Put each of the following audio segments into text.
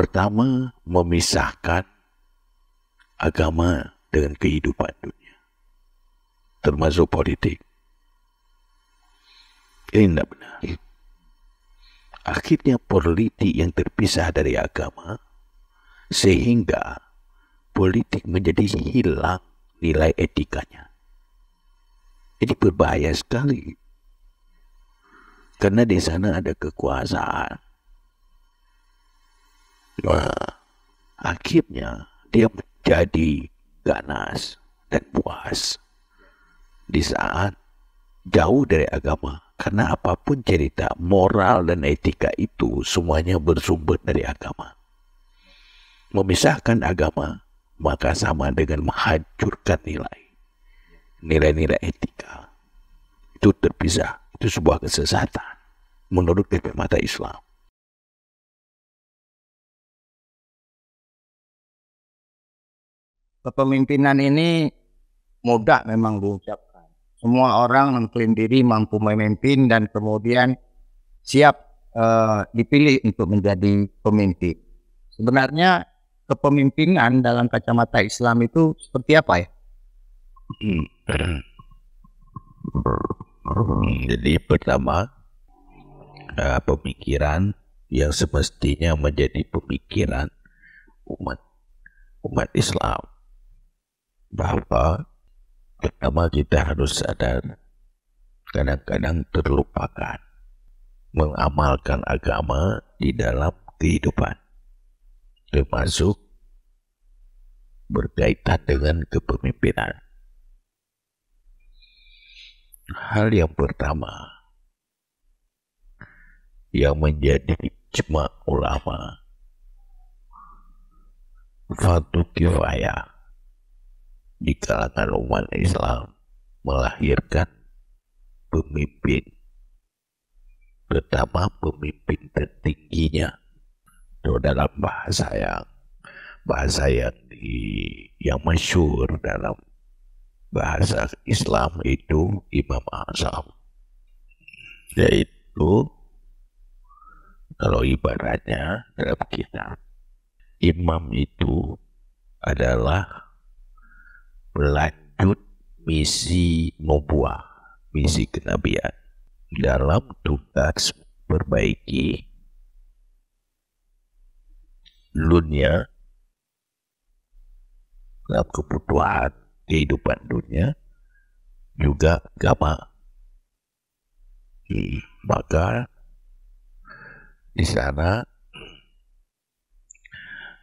pertama memisahkan agama dengan kehidupan dunia, termasuk politik. Ini tidak benar. Akhirnya politik yang terpisah dari agama, sehingga politik menjadi hilang nilai etikanya. Jadi berbahaya sekali. Karena di sana ada kekuasaan Nah, akhirnya dia menjadi ganas dan puas di saat jauh dari agama. Karena apapun cerita, moral dan etika itu semuanya bersumber dari agama. Memisahkan agama, maka sama dengan menghancurkan nilai. Nilai-nilai etika. Itu terpisah. Itu sebuah kesesatan menurut DP Mata Islam. kepemimpinan ini mudah memang diucapkan. Semua orang mengklaim diri mampu memimpin dan kemudian siap uh, dipilih untuk menjadi pemimpin. Sebenarnya kepemimpinan dalam kacamata Islam itu seperti apa ya? Hmm, jadi pertama uh, pemikiran yang semestinya menjadi pemikiran umat umat Islam bahwa pertama kita harus sadar kadang-kadang terlupakan mengamalkan agama di dalam kehidupan termasuk berkaitan dengan kepemimpinan. Hal yang pertama yang menjadi cuma ulama fardu kifayah di kalangan umat Islam melahirkan pemimpin, terutama pemimpin tertingginya. Itu dalam bahasa yang bahasa yang di yang masyur dalam bahasa Islam itu Imam Azam yaitu kalau ibaratnya dalam kita imam itu adalah melanjut misi nubuah, misi kenabian dalam tugas perbaiki dunia dalam kebutuhan kehidupan dunia juga agama. Hmm, maka di sana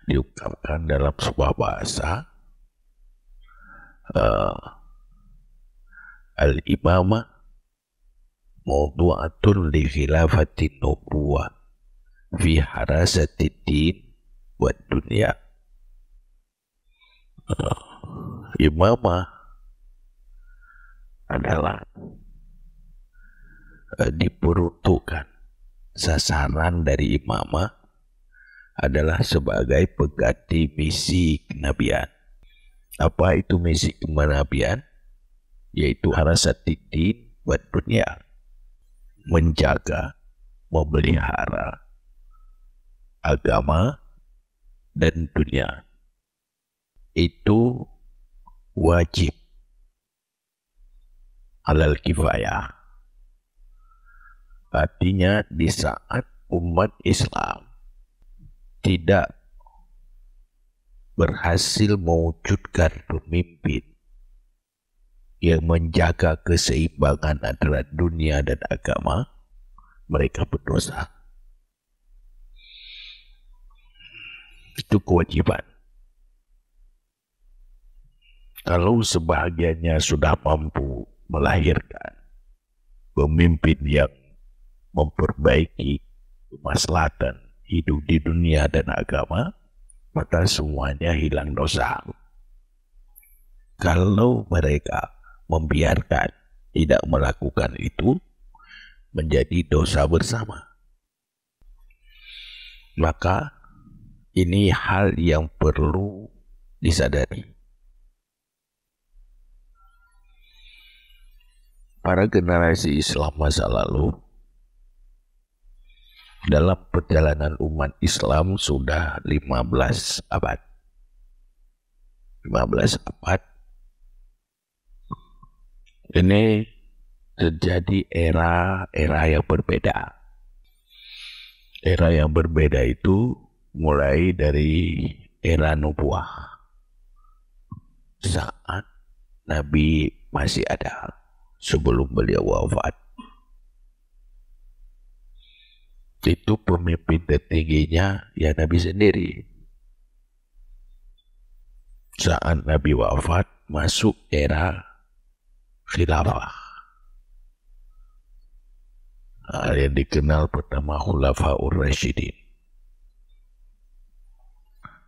diungkapkan dalam sebuah bahasa uh, eh, al-imamah mawdu'atun li khilafatin nubuwah fi harasatid din wa dunia uh, eh, imamah adalah uh, diperuntukkan sasaran dari imamah adalah sebagai pegati misi kenabian apa itu misi kemanabian? Yaitu harasat titik buat dunia. Menjaga, memelihara agama dan dunia. Itu wajib. Alal kifayah. Artinya di saat umat Islam tidak berhasil mewujudkan pemimpin yang menjaga keseimbangan antara dunia dan agama, mereka berdosa. Itu kewajiban. Kalau sebahagiannya sudah mampu melahirkan pemimpin yang memperbaiki kemaslahatan hidup di dunia dan agama, maka semuanya hilang dosa. Kalau mereka membiarkan tidak melakukan itu menjadi dosa bersama. Maka ini hal yang perlu disadari. Para generasi Islam masa lalu dalam perjalanan umat Islam sudah 15 abad. 15 abad. Ini terjadi era-era yang berbeda. Era yang berbeda itu mulai dari era nubuah. Saat Nabi masih ada sebelum beliau wafat itu pemimpin tertingginya ya Nabi sendiri. Saat Nabi wafat masuk era khilafah. Nah, yang dikenal pertama Khulafaur Rashidin.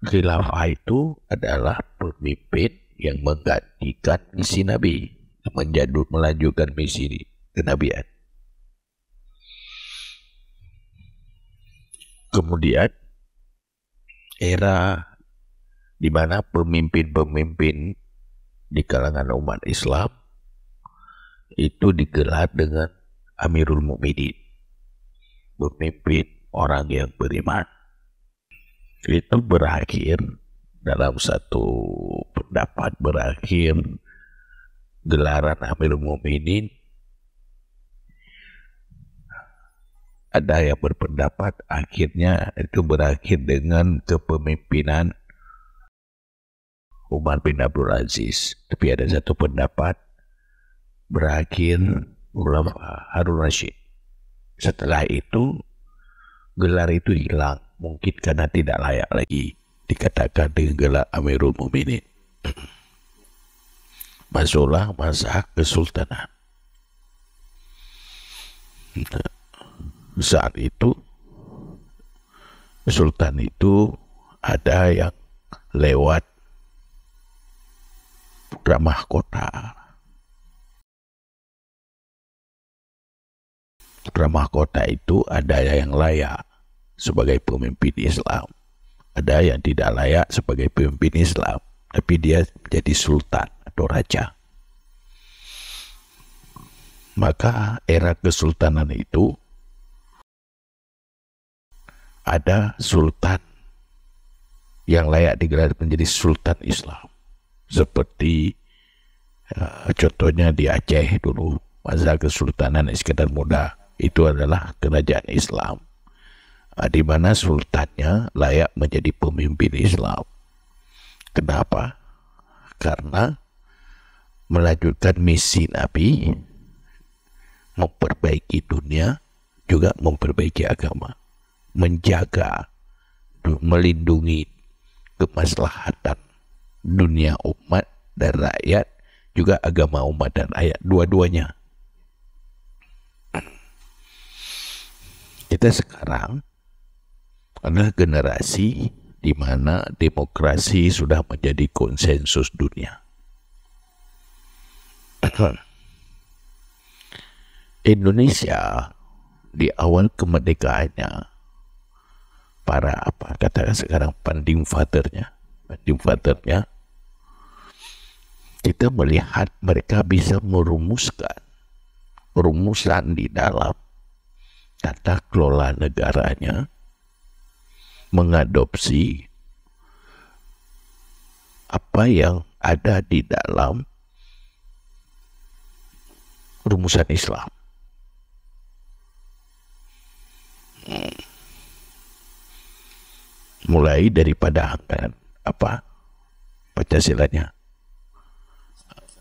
Khilafah itu adalah pemimpin yang menggantikan misi Nabi, menjadul melanjutkan misi kenabian. Kemudian era di mana pemimpin-pemimpin di kalangan umat Islam itu digelar dengan Amirul Mukminin, pemimpin orang yang beriman. Itu berakhir dalam satu pendapat berakhir gelaran Amirul Mukminin ada yang berpendapat akhirnya itu berakhir dengan kepemimpinan Umar bin Abdul Aziz. Tapi ada hmm. satu pendapat berakhir ulama Harun Rashid. Setelah itu gelar itu hilang, mungkin karena tidak layak lagi dikatakan dengan gelar Amirul Mukminin. Masuklah masa kesultanan. Gitu saat itu sultan itu ada yang lewat ramah kota. Ramah kota itu ada yang layak sebagai pemimpin Islam. Ada yang tidak layak sebagai pemimpin Islam. Tapi dia jadi sultan atau raja. Maka era kesultanan itu ada sultan yang layak digelar menjadi sultan Islam. Seperti uh, contohnya di Aceh dulu, masa Kesultanan Iskandar Muda itu adalah kerajaan Islam. Uh, di mana sultannya layak menjadi pemimpin Islam. Kenapa? Karena melanjutkan misi Nabi memperbaiki dunia juga memperbaiki agama menjaga, melindungi kemaslahatan dunia umat dan rakyat, juga agama umat dan rakyat, dua-duanya. Kita sekarang adalah generasi di mana demokrasi sudah menjadi konsensus dunia. Indonesia di awal kemerdekaannya para apa katakan sekarang panding fathernya panding fathernya kita melihat mereka bisa merumuskan rumusan di dalam tata kelola negaranya mengadopsi apa yang ada di dalam rumusan Islam. Hmm mulai daripada apa Pancasilanya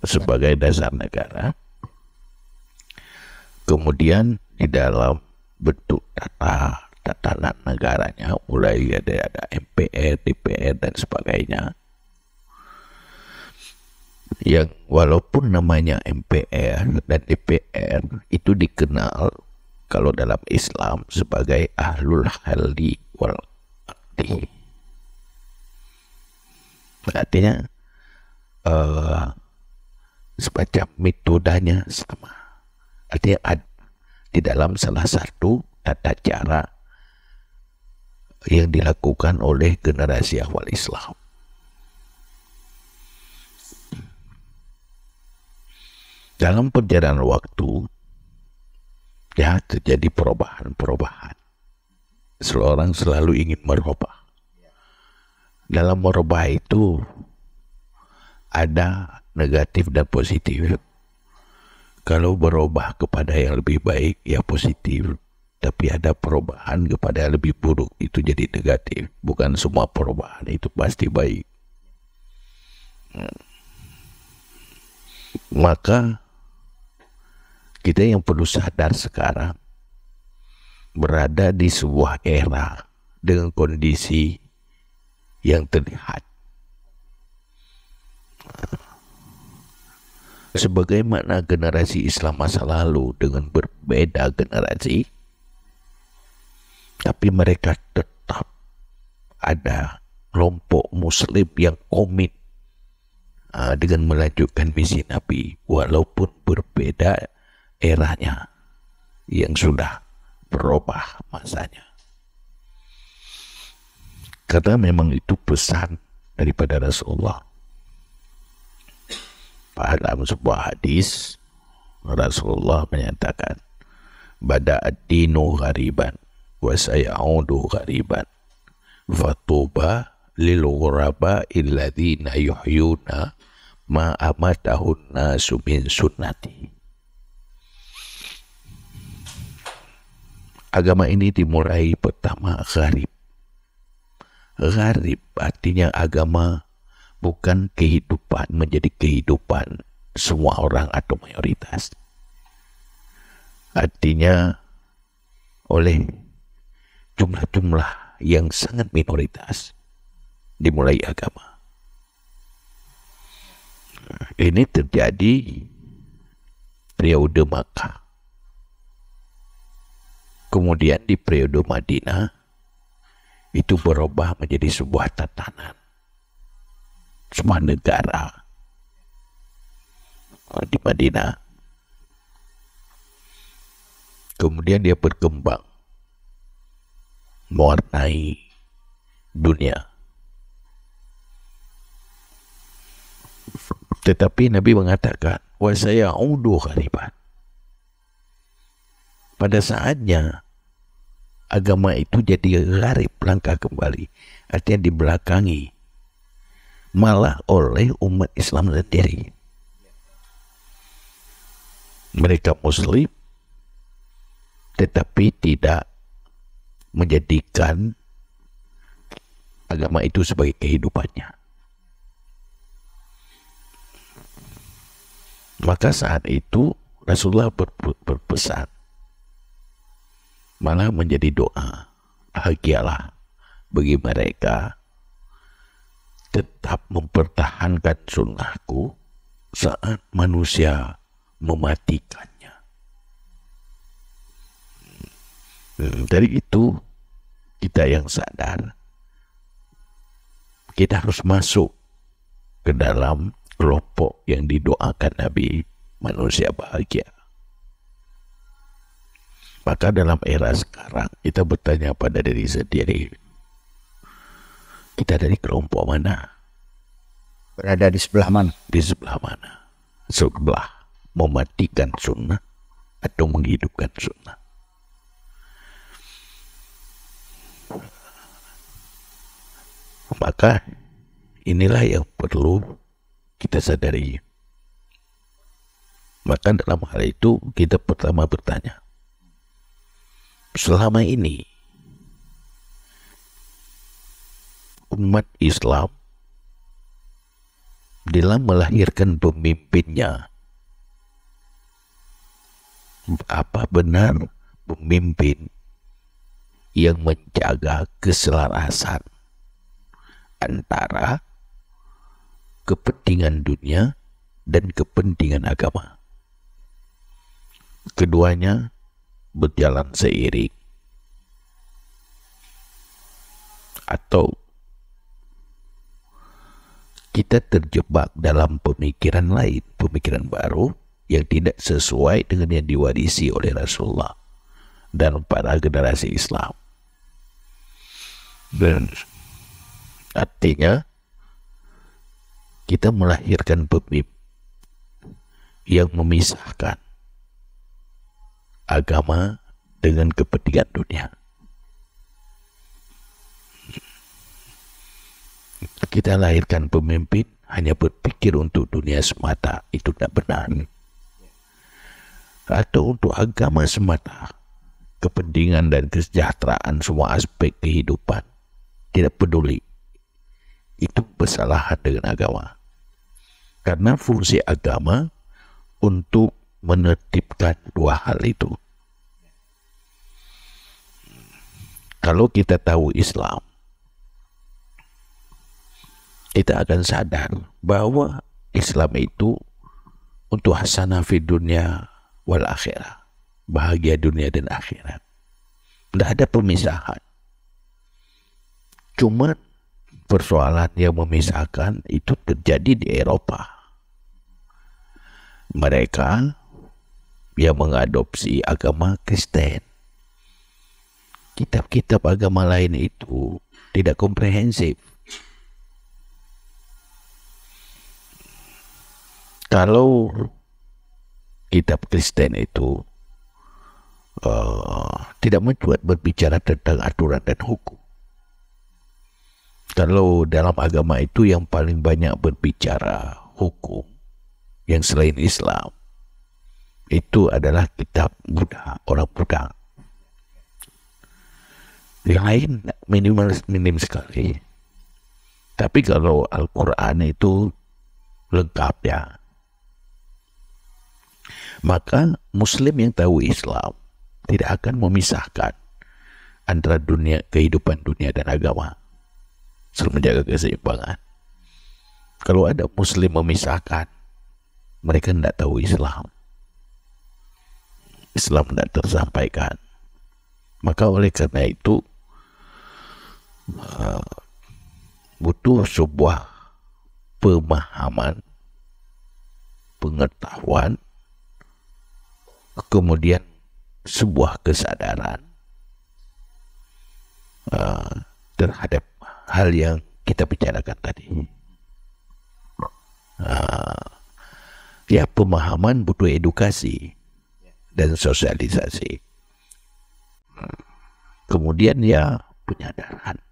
sebagai dasar negara. Kemudian di dalam bentuk tata tatanan negaranya mulai ada ada MPR, DPR dan sebagainya. Yang walaupun namanya MPR dan DPR itu dikenal kalau dalam Islam sebagai ahlul hali wal mati artinya uh, eh, metodenya sama artinya ad, di dalam salah satu tata cara yang dilakukan oleh generasi awal Islam dalam perjalanan waktu ya terjadi perubahan-perubahan seorang selalu ingin merubah. Dalam merubah itu ada negatif dan positif. Kalau berubah kepada yang lebih baik ya positif, tapi ada perubahan kepada yang lebih buruk itu jadi negatif. Bukan semua perubahan itu pasti baik. Maka kita yang perlu sadar sekarang berada di sebuah era dengan kondisi yang terlihat. Sebagaimana generasi Islam masa lalu dengan berbeda generasi, tapi mereka tetap ada kelompok Muslim yang komit uh, dengan melanjutkan misi Nabi, walaupun berbeda eranya yang sudah berubah masanya. Karena memang itu pesan daripada Rasulullah. Dalam sebuah hadis, Rasulullah menyatakan, Bada ad-dinu ghariban, wa say'audu ghariban, fatuba lil ghuraba illadhina yuhyuna ma amatahun nasu min sunnatihi. agama ini dimulai pertama gharib. Gharib artinya agama bukan kehidupan menjadi kehidupan semua orang atau mayoritas. Artinya oleh jumlah-jumlah yang sangat minoritas dimulai agama. Ini terjadi periode Makkah kemudian di periode Madinah itu berubah menjadi sebuah tatanan sebuah negara oh, di Madinah kemudian dia berkembang mewarnai dunia tetapi Nabi mengatakan wa saya udu kharibat pada saatnya agama itu jadi lari langkah kembali artinya dibelakangi malah oleh umat Islam sendiri mereka muslim tetapi tidak menjadikan agama itu sebagai kehidupannya maka saat itu Rasulullah berpesan malah menjadi doa. Bahagialah bagi mereka tetap mempertahankan sunnahku saat manusia mematikannya. Hmm, dari itu kita yang sadar kita harus masuk ke dalam kelompok yang didoakan Nabi manusia bahagia. Maka dalam era sekarang kita bertanya pada diri sendiri. Kita dari kelompok mana? Berada di sebelah mana? Di sebelah mana? Sebelah mematikan sunnah atau menghidupkan sunnah. Maka inilah yang perlu kita sadari. Maka dalam hal itu kita pertama bertanya, selama ini umat Islam dalam melahirkan pemimpinnya apa benar pemimpin yang menjaga keselarasan antara kepentingan dunia dan kepentingan agama. Keduanya berjalan seiring atau kita terjebak dalam pemikiran lain, pemikiran baru yang tidak sesuai dengan yang diwarisi oleh Rasulullah dan para generasi Islam. Dan artinya kita melahirkan pemimpin yang memisahkan agama dengan kepentingan dunia. Kita lahirkan pemimpin hanya berpikir untuk dunia semata, itu tidak benar. Atau untuk agama semata, kepentingan dan kesejahteraan semua aspek kehidupan, tidak peduli. Itu kesalahan dengan agama. Karena fungsi agama untuk menertibkan dua hal itu. Kalau kita tahu Islam, kita akan sadar bahwa Islam itu untuk hasanah fi dunia wal akhirah. Bahagia dunia dan akhirat. Tidak ada pemisahan. Cuma persoalan yang memisahkan itu terjadi di Eropa. Mereka yang mengadopsi agama Kristen. Kitab-kitab agama lain itu tidak komprehensif. Kalau kitab Kristen itu uh, tidak mencuat berbicara tentang aturan dan hukum. Kalau dalam agama itu yang paling banyak berbicara hukum yang selain Islam itu adalah kitab Buddha, orang Buddha. Yang lain minimal minim sekali. Tapi kalau Al-Quran itu lengkap ya. Maka Muslim yang tahu Islam tidak akan memisahkan antara dunia kehidupan dunia dan agama. Selalu menjaga keseimbangan. Kalau ada Muslim memisahkan, mereka tidak tahu Islam. Islam tidak tersampaikan. Maka oleh karena itu uh, butuh sebuah pemahaman, pengetahuan, kemudian sebuah kesadaran uh, terhadap hal yang kita bicarakan tadi. Hmm. Uh, ya pemahaman butuh edukasi dan sosialisasi. Kemudian ya penyadaran.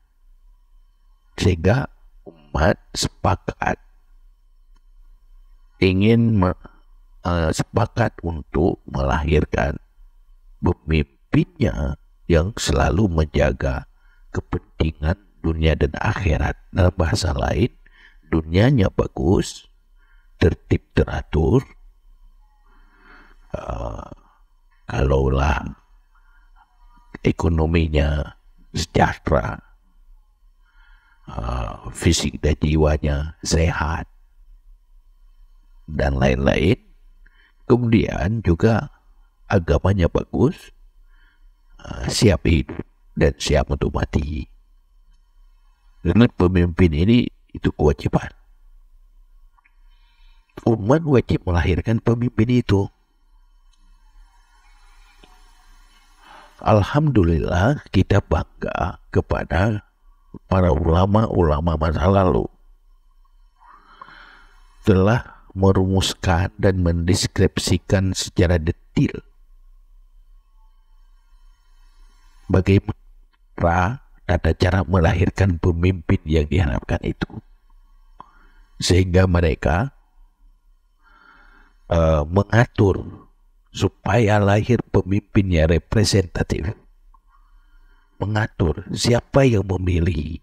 Sehingga umat sepakat ingin me, uh, sepakat untuk melahirkan pemimpinnya yang selalu menjaga kepentingan dunia dan akhirat. Dalam bahasa lain, dunianya bagus, tertib teratur, uh, kalaulah ekonominya sejahtera, uh, fisik dan jiwanya sehat, dan lain-lain. Kemudian juga agamanya bagus, uh, siap hidup dan siap untuk mati. Dengan pemimpin ini itu kewajiban. Umat wajib melahirkan pemimpin itu. Alhamdulillah kita bangga kepada para ulama-ulama masa lalu telah merumuskan dan mendeskripsikan secara detil bagaimana tata cara melahirkan pemimpin yang diharapkan itu sehingga mereka uh, mengatur supaya lahir pemimpinnya representatif mengatur siapa yang memilih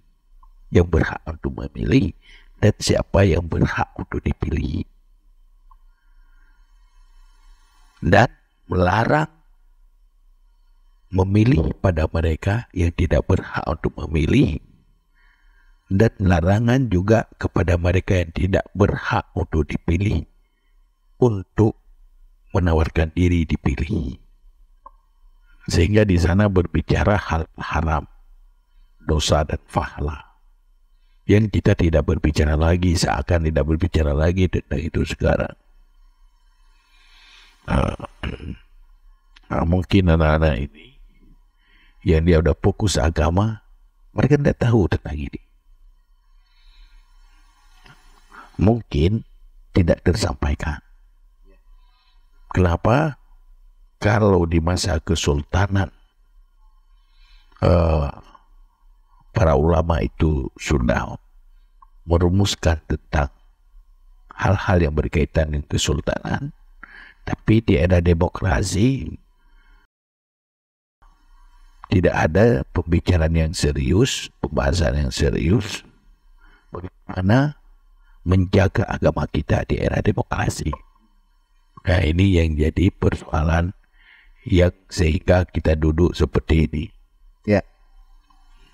yang berhak untuk memilih dan siapa yang berhak untuk dipilih dan melarang memilih pada mereka yang tidak berhak untuk memilih dan larangan juga kepada mereka yang tidak berhak untuk dipilih untuk menawarkan diri dipilih. Hmm. Sehingga di sana berbicara hal haram, dosa dan fahla. Yang kita tidak berbicara lagi, seakan tidak berbicara lagi tentang itu sekarang. Nah, mungkin anak-anak ini yang dia sudah fokus agama, mereka tidak tahu tentang ini. Mungkin tidak tersampaikan. Kenapa? Kalau di masa kesultanan uh, para ulama itu sudah merumuskan tentang hal-hal yang berkaitan dengan kesultanan, tapi di era demokrasi tidak ada pembicaraan yang serius, pembahasan yang serius bagaimana menjaga agama kita di era demokrasi. Nah ini yang jadi persoalan yang sehingga kita duduk seperti ini. Ya.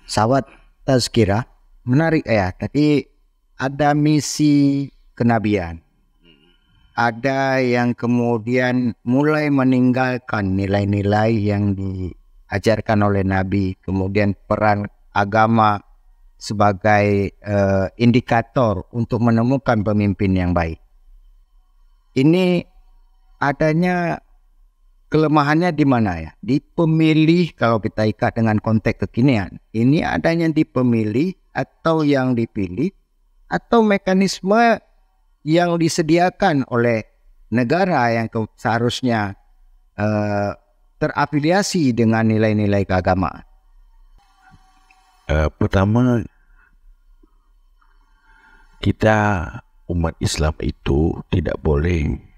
Sahabat Tazkira, eh, menarik ya. Tapi ada misi kenabian. Ada yang kemudian mulai meninggalkan nilai-nilai yang diajarkan oleh Nabi. Kemudian peran agama sebagai uh, indikator untuk menemukan pemimpin yang baik. Ini adanya kelemahannya di mana ya? Di pemilih kalau kita ikat dengan konteks kekinian. Ini adanya di pemilih atau yang dipilih atau mekanisme yang disediakan oleh negara yang seharusnya uh, terafiliasi dengan nilai-nilai keagamaan. Uh, pertama, kita umat Islam itu tidak boleh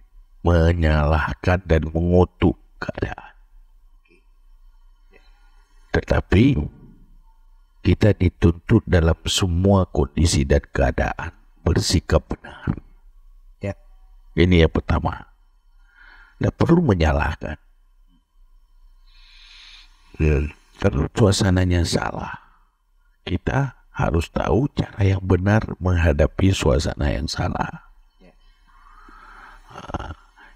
menyalahkan dan mengutuk keadaan. Tetapi kita dituntut dalam semua kondisi dan keadaan bersikap benar. Ya. Ini yang pertama. Tidak perlu menyalahkan. Ya. Kalau suasananya salah, kita harus tahu cara yang benar menghadapi suasana yang salah. Ya. Uh,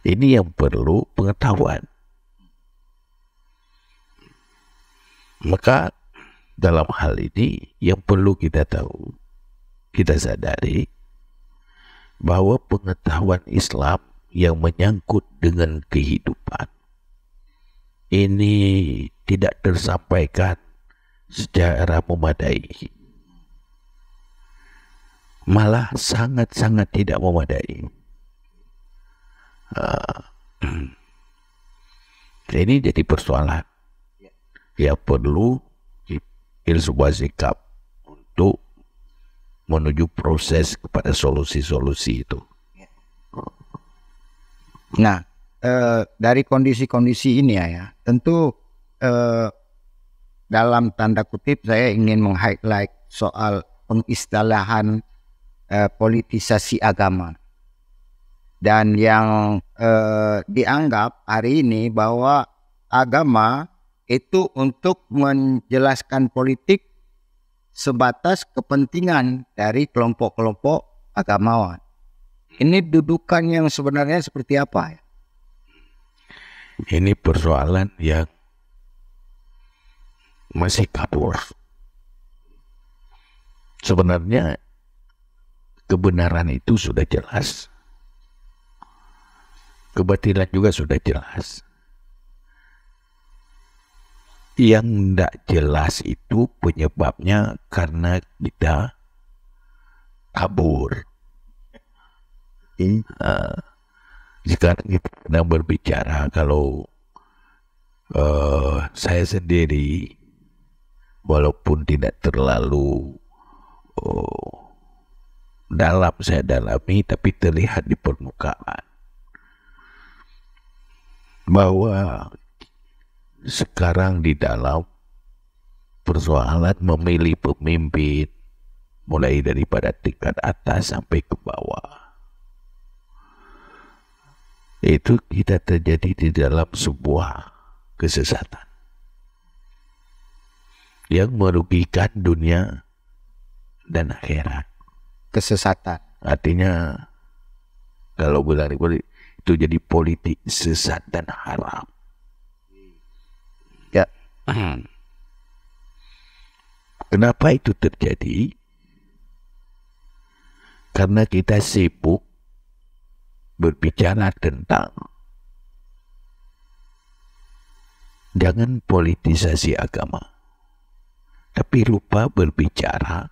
ini yang perlu pengetahuan. Maka dalam hal ini yang perlu kita tahu, kita sadari bahwa pengetahuan Islam yang menyangkut dengan kehidupan ini tidak tersampaikan secara memadai. Malah sangat-sangat tidak memadai. Eh, ini jadi persoalan ya perlu diambil sebuah sikap untuk menuju proses kepada solusi-solusi itu. Nah, eh, dari kondisi-kondisi ini ya, ya tentu eh, dalam tanda kutip saya ingin meng-highlight soal pengistilahan politisasi agama dan yang eh, dianggap hari ini bahwa agama itu untuk menjelaskan politik sebatas kepentingan dari kelompok-kelompok agamawan. Ini dudukan yang sebenarnya seperti apa ya? Ini persoalan yang masih kabur. Sebenarnya kebenaran itu sudah jelas kebatilan juga sudah jelas. Yang tidak jelas itu penyebabnya karena kita kabur. Uh, sekarang kita sedang berbicara kalau uh, saya sendiri walaupun tidak terlalu uh, dalam saya dalami tapi terlihat di permukaan bahwa sekarang di dalam persoalan memilih pemimpin mulai daripada tingkat atas sampai ke bawah itu kita terjadi di dalam sebuah kesesatan yang merugikan dunia dan akhirat kesesatan artinya kalau bilang itu jadi politik sesat dan haram. Ya. Kenapa itu terjadi? Karena kita sibuk berbicara tentang jangan politisasi agama. Tapi lupa berbicara,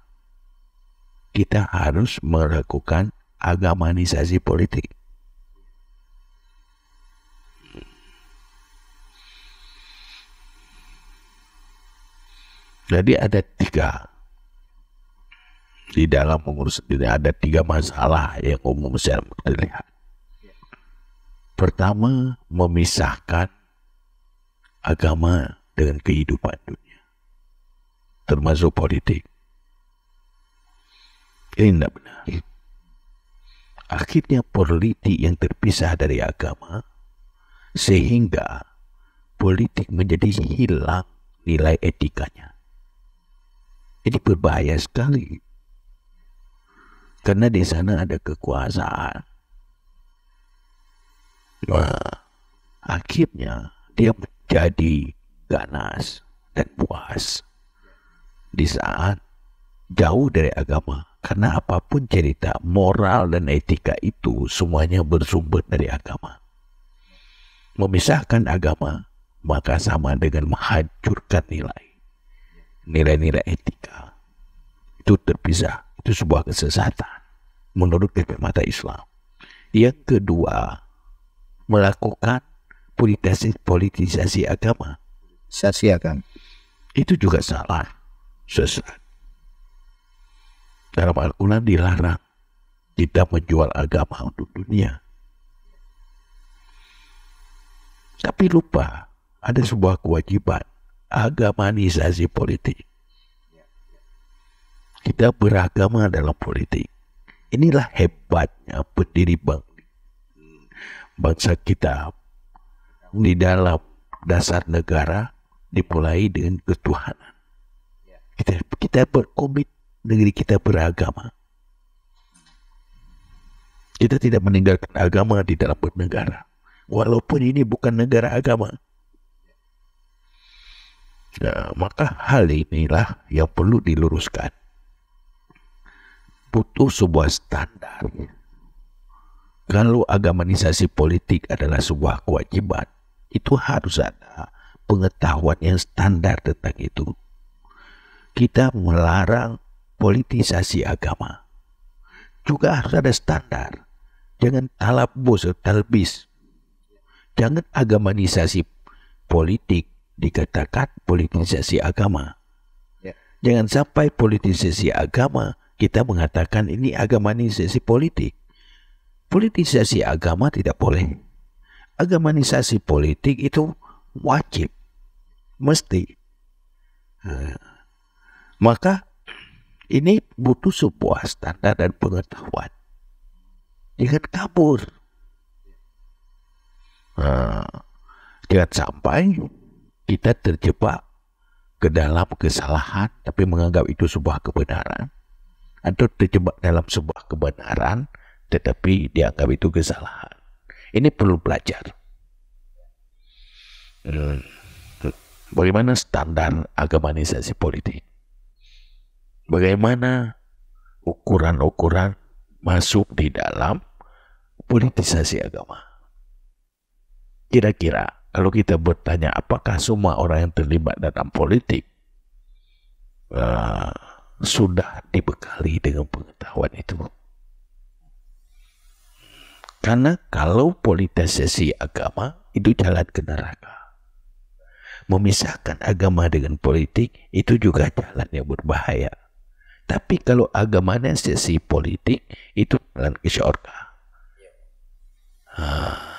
kita harus melakukan agamanisasi politik. Jadi ada tiga di dalam mengurus diri ada tiga masalah yang umum saya lihat. Pertama, memisahkan agama dengan kehidupan dunia, termasuk politik. Ini tidak benar. Akhirnya politik yang terpisah dari agama, sehingga politik menjadi hilang nilai etikanya. Ini berbahaya sekali. Karena di sana ada kekuasaan. Nah, akhirnya dia menjadi ganas dan puas di saat jauh dari agama. Karena apapun cerita moral dan etika itu semuanya bersumber dari agama. Memisahkan agama maka sama dengan menghancurkan nilai nilai-nilai etika. Itu terpisah. Itu sebuah kesesatan menurut DP Mata Islam. Yang kedua, melakukan politisasi, politisasi agama. Sasiakan. Itu juga salah. Sesat. Dalam Al-Quran dilarang kita menjual agama untuk dunia. Tapi lupa, ada sebuah kewajiban agamanisasi politik. Kita beragama dalam politik. Inilah hebatnya pendiri bang bangsa kita di dalam dasar negara dimulai dengan ketuhanan. Kita kita berkomit negeri kita beragama. Kita tidak meninggalkan agama di dalam negara, Walaupun ini bukan negara agama, Nah, maka hal inilah yang perlu diluruskan. Butuh sebuah standar. Kalau agamanisasi politik adalah sebuah kewajiban, itu harus ada pengetahuan yang standar tentang itu. Kita melarang politisasi agama. Juga harus ada standar. Jangan talabus, talbis. Jangan agamanisasi politik dikatakan politisasi agama. Ya. Jangan sampai politisasi agama kita mengatakan ini agama ini agamanisasi politik. Politisasi agama tidak boleh. Agamanisasi politik itu wajib, mesti. Nah, maka ini butuh sebuah standar dan pengetahuan. Jangan kabur. Nah, jangan sampai kita terjebak ke dalam kesalahan tapi menganggap itu sebuah kebenaran atau terjebak dalam sebuah kebenaran tetapi dianggap itu kesalahan. Ini perlu belajar. Eh, bagaimana standar agamanisasi politik? Bagaimana ukuran-ukuran masuk di dalam politisasi agama? Kira-kira Lalu kita bertanya, apakah semua orang yang terlibat dalam politik uh, sudah dibekali dengan pengetahuan itu? Karena kalau politisasi agama itu jalan ke neraka. Memisahkan agama dengan politik itu juga jalan yang berbahaya. Tapi kalau agamanya sesi politik itu jalan ke syurga. Ya. Ah.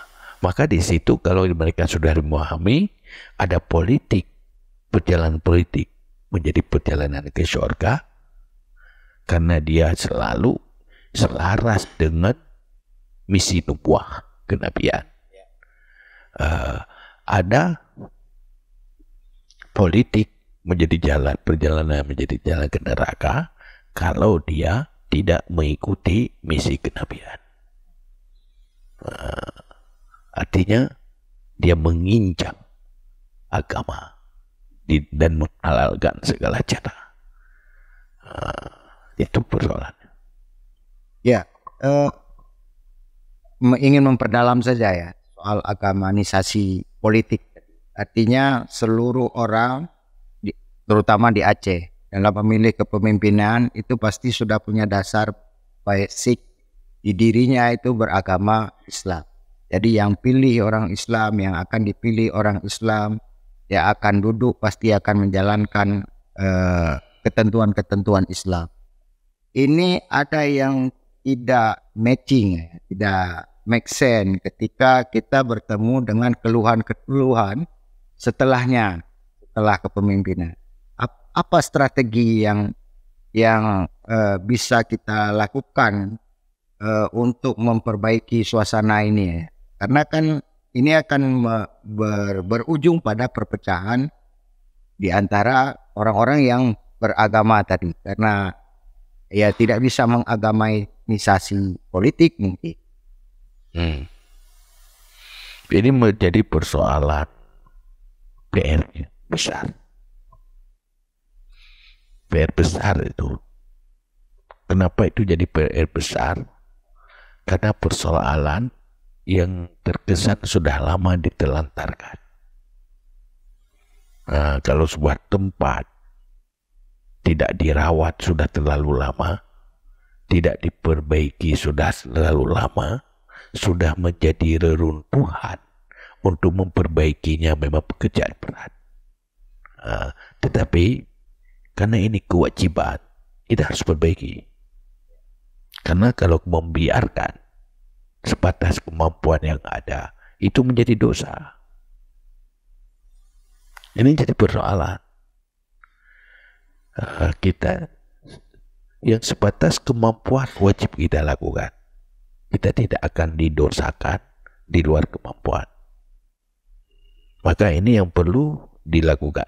Maka di situ kalau mereka sudah memahami ada politik, perjalanan politik menjadi perjalanan ke syurga karena dia selalu selaras dengan misi nubuah kenabian. Uh, ada politik menjadi jalan perjalanan menjadi jalan ke neraka kalau dia tidak mengikuti misi kenabian. Uh, Artinya dia menginjak agama di, dan menghalalkan segala cara. Uh, itu persoalannya. Ya, uh, ingin memperdalam saja ya soal agamanisasi politik. Artinya seluruh orang, terutama di Aceh, dalam pemilih kepemimpinan itu pasti sudah punya dasar basic di dirinya itu beragama Islam jadi yang pilih orang Islam, yang akan dipilih orang Islam, yang akan duduk pasti akan menjalankan eh, ketentuan-ketentuan Islam. Ini ada yang tidak matching, tidak make sense ketika kita bertemu dengan keluhan-keluhan setelahnya, setelah kepemimpinan. Apa strategi yang yang eh, bisa kita lakukan uh, untuk memperbaiki suasana ini? Ya? Karena kan ini akan ber, berujung pada perpecahan di antara orang-orang yang beragama tadi karena ya tidak bisa mengagamainisasi politik mungkin. Hmm. Ini menjadi persoalan PR besar. PR besar itu. Kenapa itu jadi PR besar? Karena persoalan yang terkesan sudah lama ditelantarkan. Nah, kalau sebuah tempat tidak dirawat sudah terlalu lama, tidak diperbaiki sudah terlalu lama, sudah menjadi reruntuhan. Untuk memperbaikinya memang pekerjaan berat. Nah, tetapi karena ini kewajiban, kita harus perbaiki. Karena kalau membiarkan, sebatas kemampuan yang ada itu menjadi dosa. Ini jadi persoalan eh, kita yang sebatas kemampuan wajib kita lakukan. Kita tidak akan didosakan di luar kemampuan. Maka ini yang perlu dilakukan.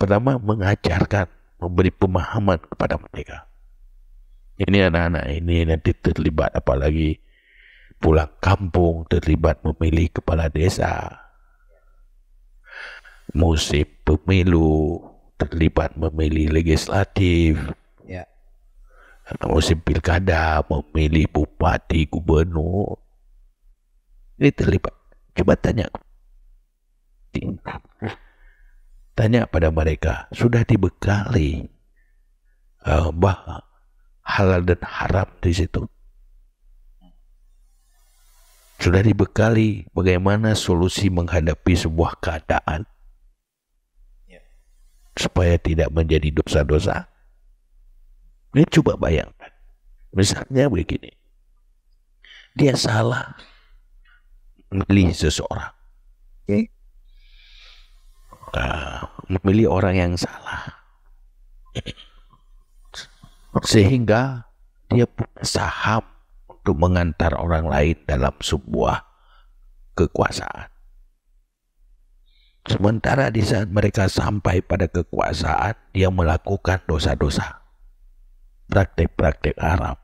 Pertama, mengajarkan, memberi pemahaman kepada mereka ini anak-anak ini nanti terlibat apalagi pulang kampung terlibat memilih kepala desa musim pemilu terlibat memilih legislatif ya. musim pilkada memilih bupati gubernur ini terlibat coba tanya tanya pada mereka sudah dibekali uh, eh, bahwa halal dan haram di situ. Sudah dibekali bagaimana solusi menghadapi sebuah keadaan ya. supaya tidak menjadi dosa-dosa. Ini coba bayangkan. Misalnya begini. Dia salah memilih seseorang. Okay. Nah, memilih orang yang salah sehingga dia punya saham untuk mengantar orang lain dalam sebuah kekuasaan. Sementara di saat mereka sampai pada kekuasaan, dia melakukan dosa-dosa. Praktek-praktek Arab.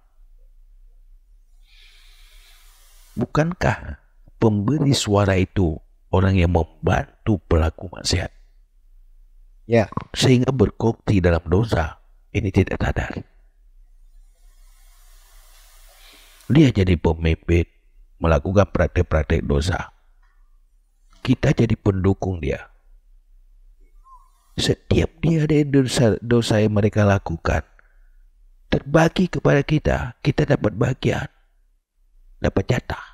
Bukankah pemberi suara itu orang yang membantu pelaku maksiat? Ya. Sehingga berkokti dalam dosa. Ini tidak sadar. Dia jadi pemimpin, melakukan praktek-praktek dosa. Kita jadi pendukung dia. Setiap dia ada dosa, dosa yang mereka lakukan, terbagi kepada kita, kita dapat bagian, dapat jatah.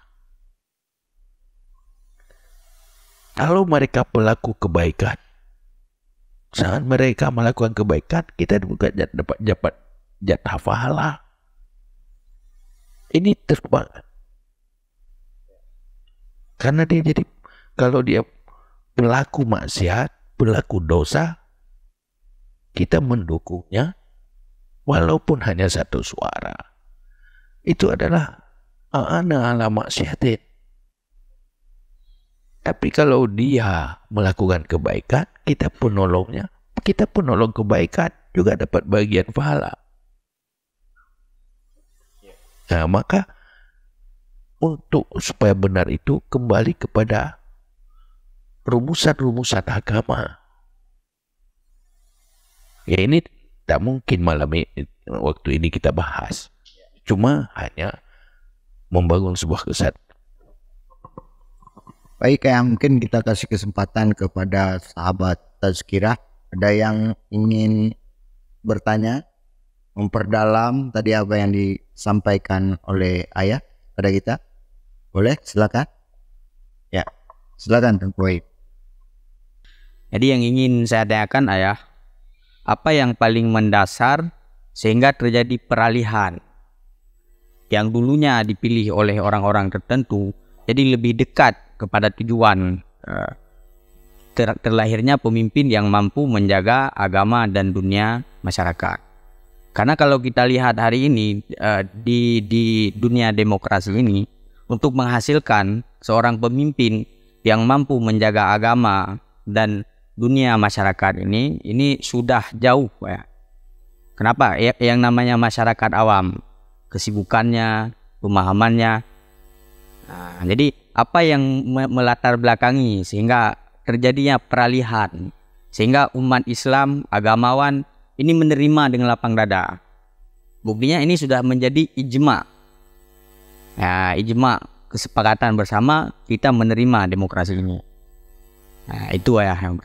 Kalau mereka pelaku kebaikan, saat mereka melakukan kebaikan, kita juga dapat dapat jatah pahala ini terbang karena dia jadi kalau dia pelaku maksiat berlaku dosa kita mendukungnya walaupun hanya satu suara itu adalah ana ala maksiatin tapi kalau dia melakukan kebaikan kita penolongnya kita penolong kebaikan juga dapat bagian pahala Nah, maka untuk supaya benar itu kembali kepada rumusan-rumusan agama. Ya ini tak mungkin malam ini, waktu ini kita bahas. Cuma hanya membangun sebuah kesat. Baik ya mungkin kita kasih kesempatan kepada sahabat Tazkirah. Ada yang ingin bertanya? memperdalam tadi apa yang disampaikan oleh ayah pada kita? Boleh, silakan. Ya, silakan Kang Jadi yang ingin saya tanyakan ayah, apa yang paling mendasar sehingga terjadi peralihan yang dulunya dipilih oleh orang-orang tertentu jadi lebih dekat kepada tujuan eh, ter terlahirnya pemimpin yang mampu menjaga agama dan dunia masyarakat. Karena kalau kita lihat hari ini uh, di di dunia demokrasi ini untuk menghasilkan seorang pemimpin yang mampu menjaga agama dan dunia masyarakat ini ini sudah jauh ya. Kenapa? Ya, yang namanya masyarakat awam kesibukannya, pemahamannya. Nah, jadi apa yang melatar belakangi sehingga terjadinya peralihan sehingga umat Islam agamawan ini menerima dengan lapang dada. Buktinya ini sudah menjadi ijma. Nah, ijma kesepakatan bersama kita menerima demokrasi ini. Nah, itu ya yang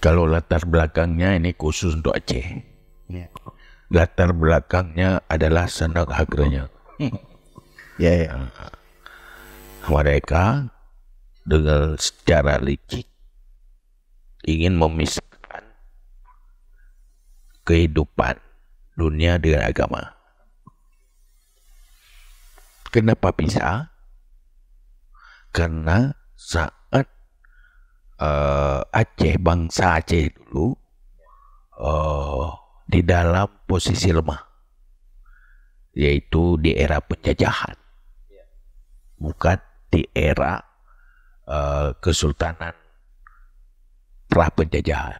Kalau latar belakangnya ini khusus untuk Aceh. Ya. Latar belakangnya adalah senang hagranya. ya, ya. Mereka dengan secara licik ingin memisahkan kehidupan dunia dengan agama. Kenapa bisa? Karena saat uh, Aceh, bangsa Aceh dulu uh, di dalam posisi lemah, yaitu di era penjajahan, bukan di era uh, kesultanan pra penjajahan.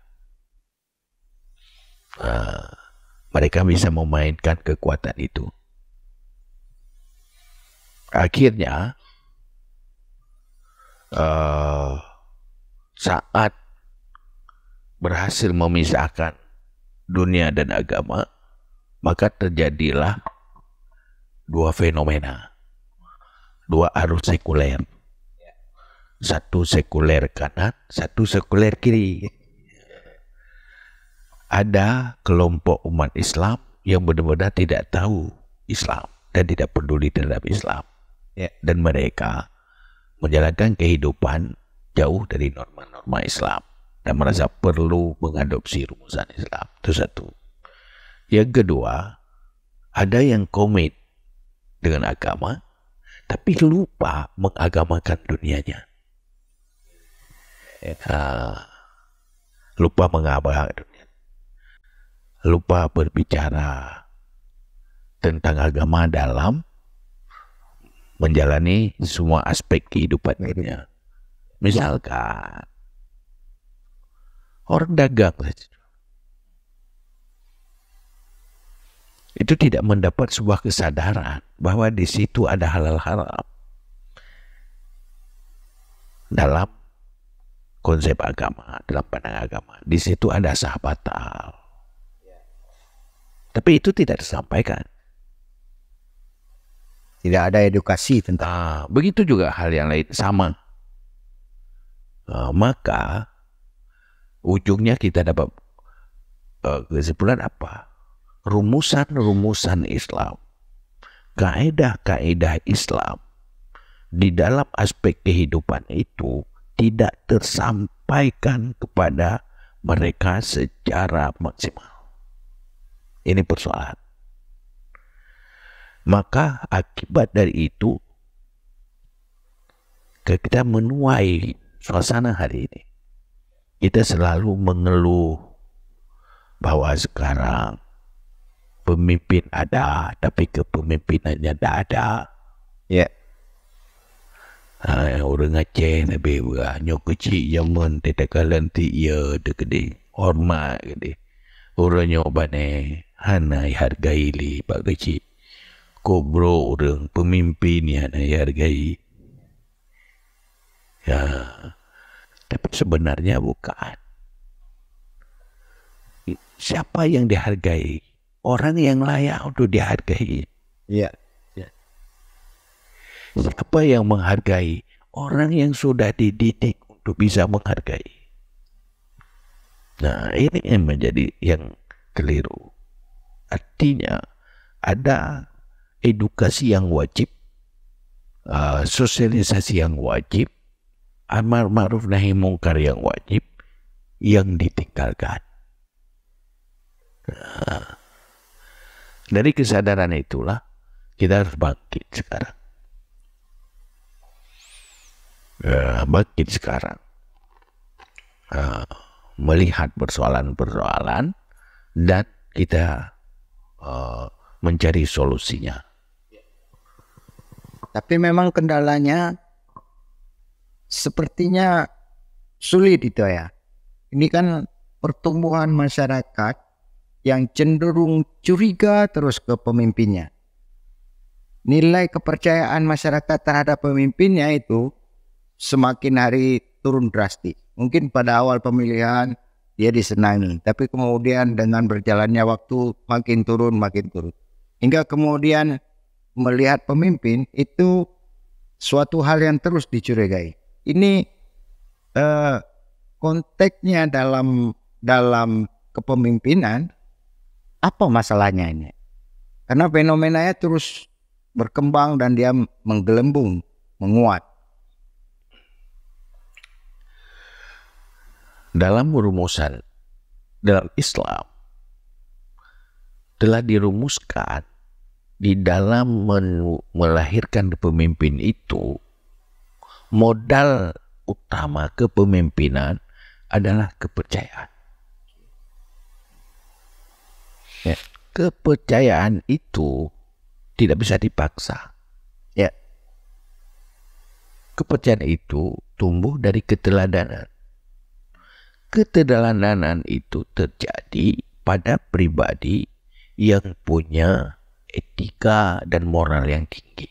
Nah, mereka bisa memainkan kekuatan itu. Akhirnya, uh, saat berhasil memisahkan dunia dan agama, maka terjadilah dua fenomena, dua arus sekuler satu sekuler kanan, satu sekuler kiri. Ada kelompok umat Islam yang benar-benar tidak tahu Islam dan tidak peduli terhadap Islam. Ya, dan mereka menjalankan kehidupan jauh dari norma-norma Islam dan merasa perlu mengadopsi rumusan Islam. Itu satu. Yang kedua, ada yang komit dengan agama tapi lupa mengagamakan dunianya lupa mengabah lupa berbicara tentang agama dalam menjalani semua aspek kehidupan Misalkan orang dagang itu tidak mendapat sebuah kesadaran bahwa di situ ada halal haram dalam konsep agama, dalam pandangan agama. Di situ ada sahabat ta'al. Tapi itu tidak disampaikan. Tidak ada edukasi tentang. Ah, begitu juga hal yang lain sama. Nah, maka ujungnya kita dapat uh, kesimpulan apa? Rumusan-rumusan Islam, kaedah-kaedah Islam di dalam aspek kehidupan itu tidak tersampaikan kepada mereka secara maksimal. Ini persoalan. Maka akibat dari itu, kita menuai suasana hari ini. Kita selalu mengeluh bahwa sekarang pemimpin ada, tapi kepemimpinannya tidak ada. Ya. Yeah ha, orang Aceh nabi berah nyok kecil zaman tidak kalian tiada ya de gede hormat gede orang nyok bane hanai hargai li pak kecil kobro orang pemimpin ni hanai hargai ya tapi sebenarnya bukan siapa yang dihargai orang yang layak untuk dihargai ya yeah. Siapa yang menghargai? Orang yang sudah dididik untuk bisa menghargai. Nah, ini yang menjadi yang keliru. Artinya, ada edukasi yang wajib, uh, sosialisasi yang wajib, amar ma'ruf nahi mungkar yang wajib, yang ditinggalkan. Nah, dari kesadaran itulah kita harus bangkit sekarang ya, sekarang uh, melihat persoalan-persoalan dan kita uh, mencari solusinya. Tapi memang kendalanya sepertinya sulit itu ya. Ini kan pertumbuhan masyarakat yang cenderung curiga terus ke pemimpinnya. Nilai kepercayaan masyarakat terhadap pemimpinnya itu semakin hari turun drastis. Mungkin pada awal pemilihan dia disenangi, tapi kemudian dengan berjalannya waktu makin turun, makin turun. Hingga kemudian melihat pemimpin itu suatu hal yang terus dicurigai. Ini eh, konteksnya dalam dalam kepemimpinan apa masalahnya ini? Karena fenomenanya terus berkembang dan dia menggelembung, menguat. dalam rumusan dalam Islam telah dirumuskan di dalam melahirkan pemimpin itu modal utama kepemimpinan adalah kepercayaan. Ya, kepercayaan itu tidak bisa dipaksa. Ya. Kepercayaan itu tumbuh dari keteladanan keterlalanan itu terjadi pada pribadi yang punya etika dan moral yang tinggi.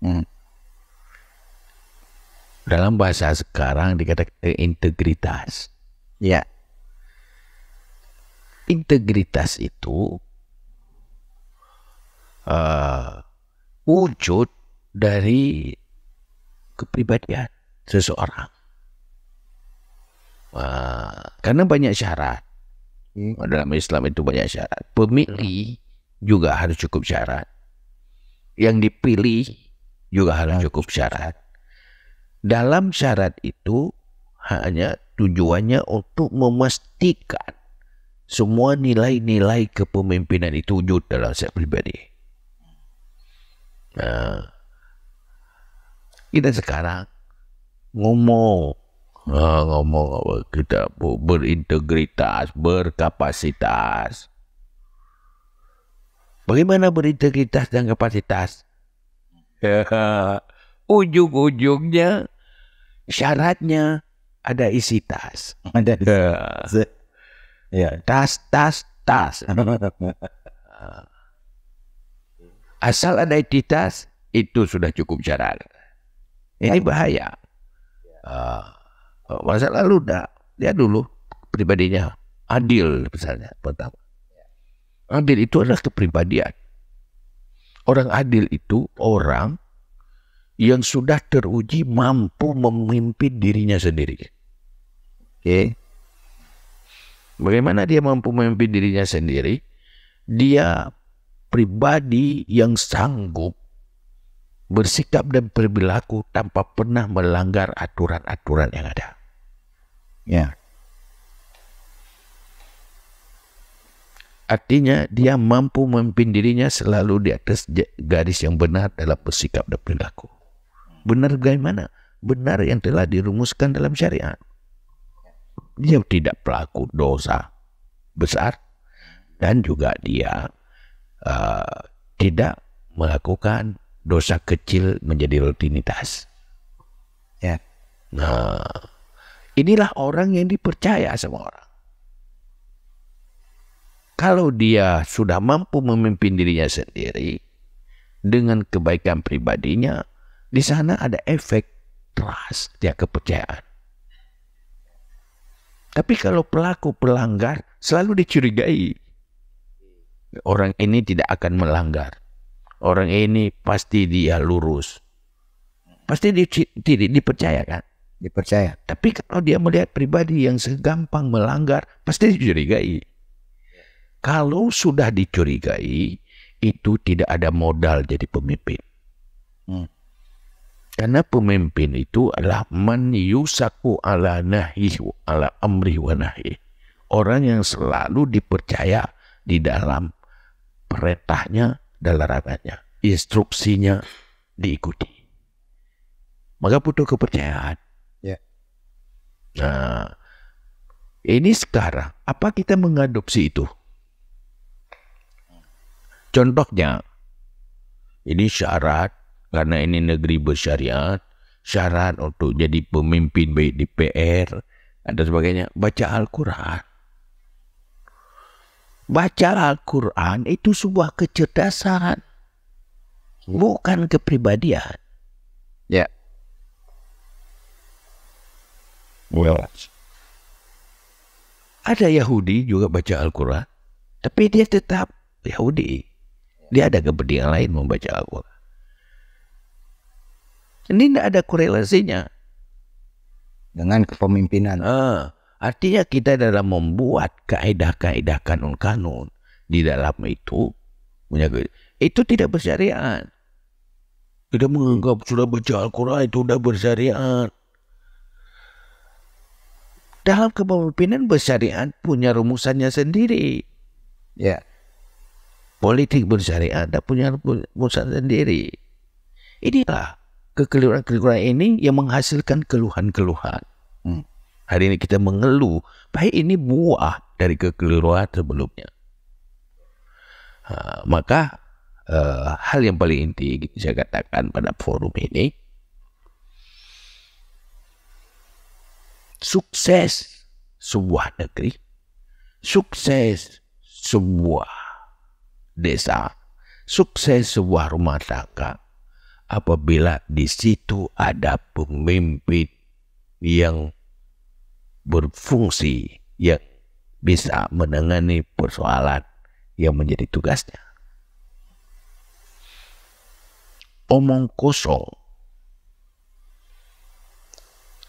Hmm. Dalam bahasa sekarang dikatakan integritas. Ya. Integritas itu uh, wujud dari kepribadian seseorang karena banyak syarat. Hmm. Dalam Islam itu banyak syarat. Pemilih juga harus cukup syarat. Yang dipilih juga harus cukup syarat. Dalam syarat itu hanya tujuannya untuk memastikan semua nilai-nilai kepemimpinan itu wujud dalam saya pribadi. Nah, kita sekarang ngomong Ah, ngomong apa kita berintegritas, berkapasitas. Bagaimana berintegritas dan kapasitas? ujung-ujungnya syaratnya ada isi tas. Ada ya. ya. Tas, tas, tas. Asal ada isi tas, itu sudah cukup syarat. Ini bahaya. Uh, masa oh, lalu dah dia dulu pribadinya adil misalnya pertama adil itu adalah kepribadian orang adil itu orang yang sudah teruji mampu memimpin dirinya sendiri oke okay. bagaimana dia mampu memimpin dirinya sendiri dia pribadi yang sanggup bersikap dan berperilaku tanpa pernah melanggar aturan-aturan yang ada. Ya. Artinya dia mampu memimpin dirinya selalu di atas garis yang benar dalam bersikap dan perilaku. Benar bagaimana? Benar yang telah dirumuskan dalam syariat. Dia tidak pelaku dosa besar dan juga dia uh, tidak melakukan dosa kecil menjadi rutinitas. Ya. Nah, Inilah orang yang dipercaya semua orang. Kalau dia sudah mampu memimpin dirinya sendiri dengan kebaikan pribadinya, di sana ada efek trust, dia kepercayaan. Tapi kalau pelaku pelanggar selalu dicurigai. Orang ini tidak akan melanggar. Orang ini pasti dia lurus. Pasti di, tidak dipercayakan dipercaya. Tapi kalau dia melihat pribadi yang segampang melanggar, pasti dicurigai. Kalau sudah dicurigai, itu tidak ada modal jadi pemimpin. Hmm. Karena pemimpin itu adalah man yusaku ala nahi ala amri wa nahi. Orang yang selalu dipercaya di dalam perintahnya dan larangannya. Instruksinya diikuti. Maka butuh kepercayaan. Nah, ini sekarang apa kita mengadopsi itu? Contohnya, ini syarat karena ini negeri bersyariat, syarat untuk jadi pemimpin baik di PR dan sebagainya. Baca Al-Quran. Baca Al-Quran itu sebuah kecerdasan, bukan kepribadian. Ya. Yeah. Well. Ada Yahudi juga baca Al-Quran, tapi dia tetap Yahudi. Dia ada kepentingan lain membaca Al-Quran. Ini tidak ada korelasinya. Dengan kepemimpinan. Uh, artinya kita dalam membuat kaedah-kaedah kanun-kanun di dalam itu, punya itu tidak bersyariat. Kita menganggap sudah baca Al-Quran itu sudah bersyariat dalam kepemimpinan bersyariat punya rumusannya sendiri. Ya. Politik bersyariat ada punya rumusan sendiri. Inilah kekeliruan-kekeliruan ini yang menghasilkan keluhan-keluhan. Hmm. Hari ini kita mengeluh, baik ini buah dari kekeliruan sebelumnya. Ha, maka uh, hal yang paling inti saya katakan pada forum ini sukses sebuah negeri, sukses sebuah desa, sukses sebuah rumah tangga apabila di situ ada pemimpin yang berfungsi yang bisa menangani persoalan yang menjadi tugasnya. Omong kosong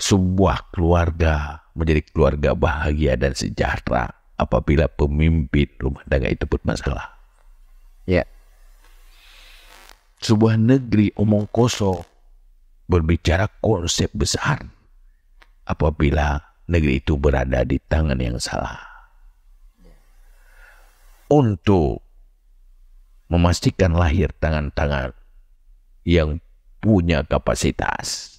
sebuah keluarga menjadi keluarga bahagia dan sejahtera apabila pemimpin rumah tangga itu bermasalah. Ya. Sebuah negeri omong kosong berbicara konsep besar apabila negeri itu berada di tangan yang salah. Untuk memastikan lahir tangan-tangan yang punya kapasitas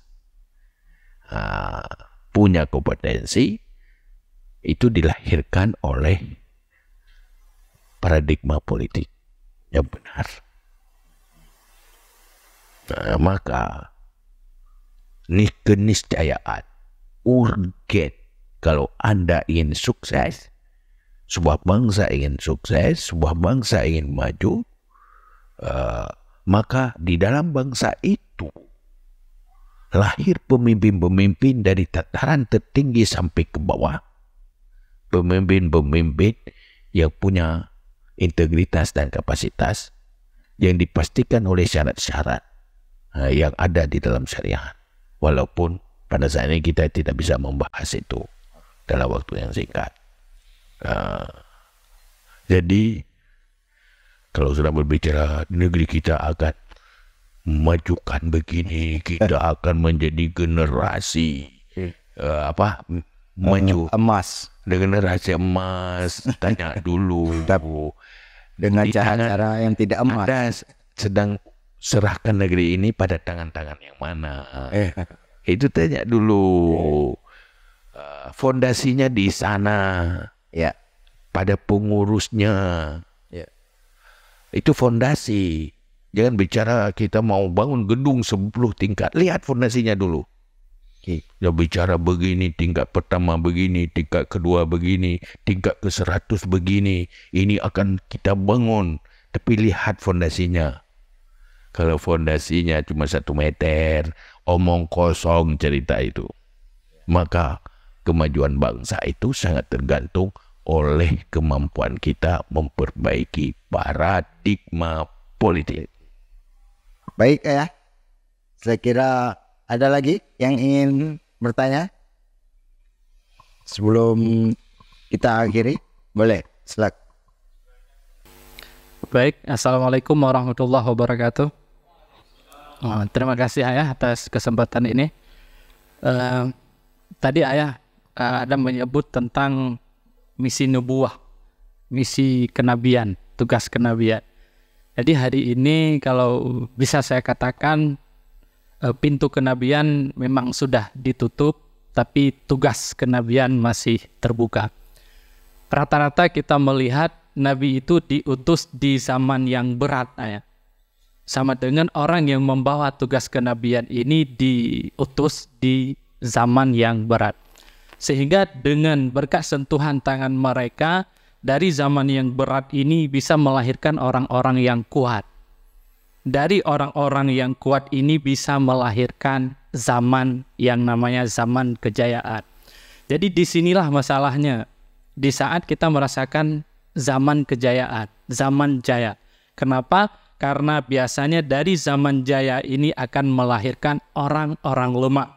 punya kompetensi itu dilahirkan oleh paradigma politik yang benar. Nah, maka ini keniscayaan urgen kalau Anda ingin sukses, sebuah bangsa ingin sukses, sebuah bangsa ingin maju, uh, maka di dalam bangsa itu lahir pemimpin-pemimpin dari tataran tertinggi sampai ke bawah. Pemimpin-pemimpin yang punya integritas dan kapasitas yang dipastikan oleh syarat-syarat yang ada di dalam syariat. Walaupun pada saat ini kita tidak bisa membahas itu dalam waktu yang singkat. Uh, jadi kalau sudah berbicara negeri kita akan majukan begini kita eh. akan menjadi generasi uh, apa maju emas generasi emas tanya dulu dengan cara-cara yang tidak emas ada sedang serahkan negeri ini pada tangan-tangan yang mana eh. itu tanya dulu eh. fondasinya di sana ya pada pengurusnya ya. itu fondasi Jangan ya bicara kita mau bangun gedung 10 tingkat. Lihat fondasinya dulu. Okay. Ya bicara begini, tingkat pertama begini, tingkat kedua begini, tingkat ke seratus begini. Ini akan kita bangun. Tapi lihat fondasinya. Kalau fondasinya cuma satu meter, omong kosong cerita itu. Maka kemajuan bangsa itu sangat tergantung oleh kemampuan kita memperbaiki paradigma politik. Baik ya. Saya kira ada lagi yang ingin bertanya? Sebelum kita akhiri, boleh. Silakan. Baik, Assalamualaikum warahmatullahi wabarakatuh. Oh, terima kasih Ayah atas kesempatan ini. Uh, tadi Ayah uh, ada menyebut tentang misi nubuah, misi kenabian, tugas kenabian. Jadi hari ini kalau bisa saya katakan eh, pintu kenabian memang sudah ditutup, tapi tugas kenabian masih terbuka. Rata-rata kita melihat nabi itu diutus di zaman yang berat, nah ya. Sama dengan orang yang membawa tugas kenabian ini diutus di zaman yang berat. Sehingga dengan berkat sentuhan tangan mereka, dari zaman yang berat ini bisa melahirkan orang-orang yang kuat. Dari orang-orang yang kuat ini bisa melahirkan zaman yang namanya zaman kejayaan. Jadi disinilah masalahnya. Di saat kita merasakan zaman kejayaan, zaman jaya. Kenapa? Karena biasanya dari zaman jaya ini akan melahirkan orang-orang lemah.